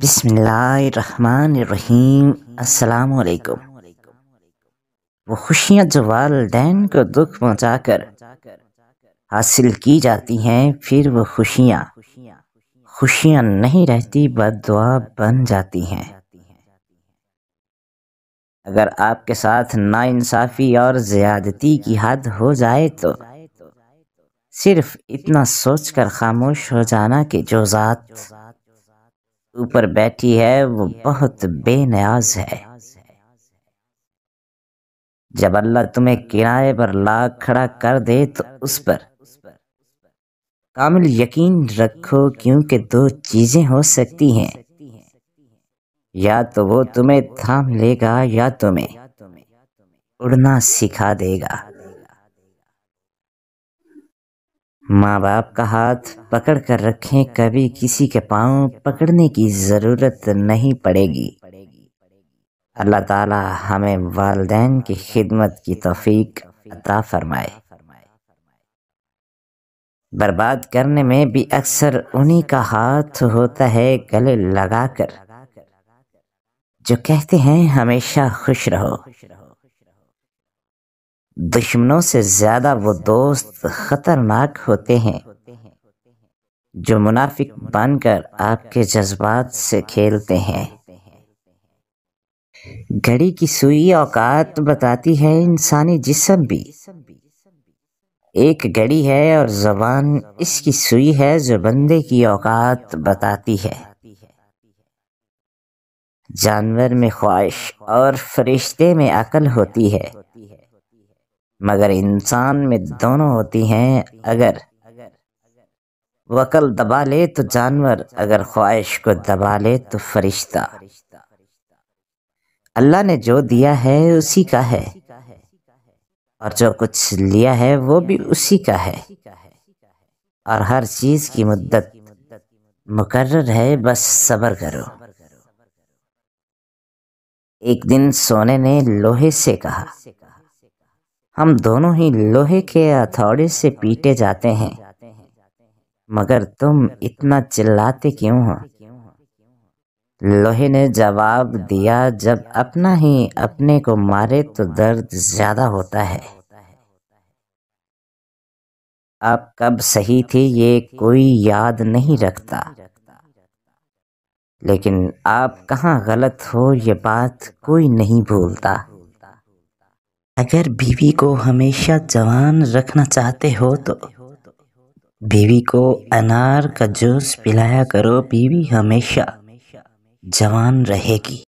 बिसमीम अलैक्म वो खुशियाँ जो वालदेन को दुख पहुँचाकर हासिल की जाती हैं फिर वो खुशियाँ खुशियाँ नहीं रहती बददुआ बन जाती हैं अगर आपके साथ नाइंसाफ़ी और ज़्यादती की हद हो जाए तो सिर्फ इतना सोचकर खामोश हो जाना कि जो ज़ात ऊपर बैठी है वो बहुत बेनियाज है जब अल्लाह तुम्हें किनारे पर ला खड़ा कर दे तो उस पर कामिल यकीन रखो क्योंकि दो चीजें हो सकती हैं या तो वो तुम्हें थाम लेगा या तुम्हें उड़ना सिखा देगा माँ बाप का हाथ पकड़ कर रखें कभी किसी के पाँव पकड़ने की ज़रूरत नहीं पड़ेगी अल्लाह ताला हमें वालदेन की खिदमत की तोफीक अता फरमाए बर्बाद करने में भी अक्सर उन्हीं का हाथ होता है गले लगाकर जो कहते हैं हमेशा खुश रहो दुश्मनों से ज्यादा वो दोस्त खतरनाक होते हैं जो मुनाफिक बनकर आपके जज्बात से खेलते हैं घड़ी की सुई औकात बताती है इंसानी जिसम भी एक घड़ी है और जबान इसकी सुई है जो बंदे की औकात बताती है जानवर में ख्वाहिश और फरिश्ते में अकल होती है मगर इंसान में दोनों होती हैं अगर वकल दबा ले तो जानवर अगर ख्वाहिश को दबा ले तो फरिश्ता अल्लाह ने जो दिया है उसी का है और जो कुछ लिया है वो भी उसी का है और हर चीज की मुद्दत मुकर्र है बस सबर करो एक दिन सोने ने लोहे से कहा हम दोनों ही लोहे के हथौड़े से पीटे जाते हैं मगर तुम इतना चिल्लाते क्यों हो लोहे ने जवाब दिया जब अपना ही अपने को मारे तो दर्द ज्यादा होता है आप कब सही थे ये कोई याद नहीं रखता लेकिन आप कहाँ गलत हो ये बात कोई नहीं भूलता अगर बीवी को हमेशा जवान रखना चाहते हो तो बीवी को अनार का जूस पिलाया करो बीवी हमेशा जवान रहेगी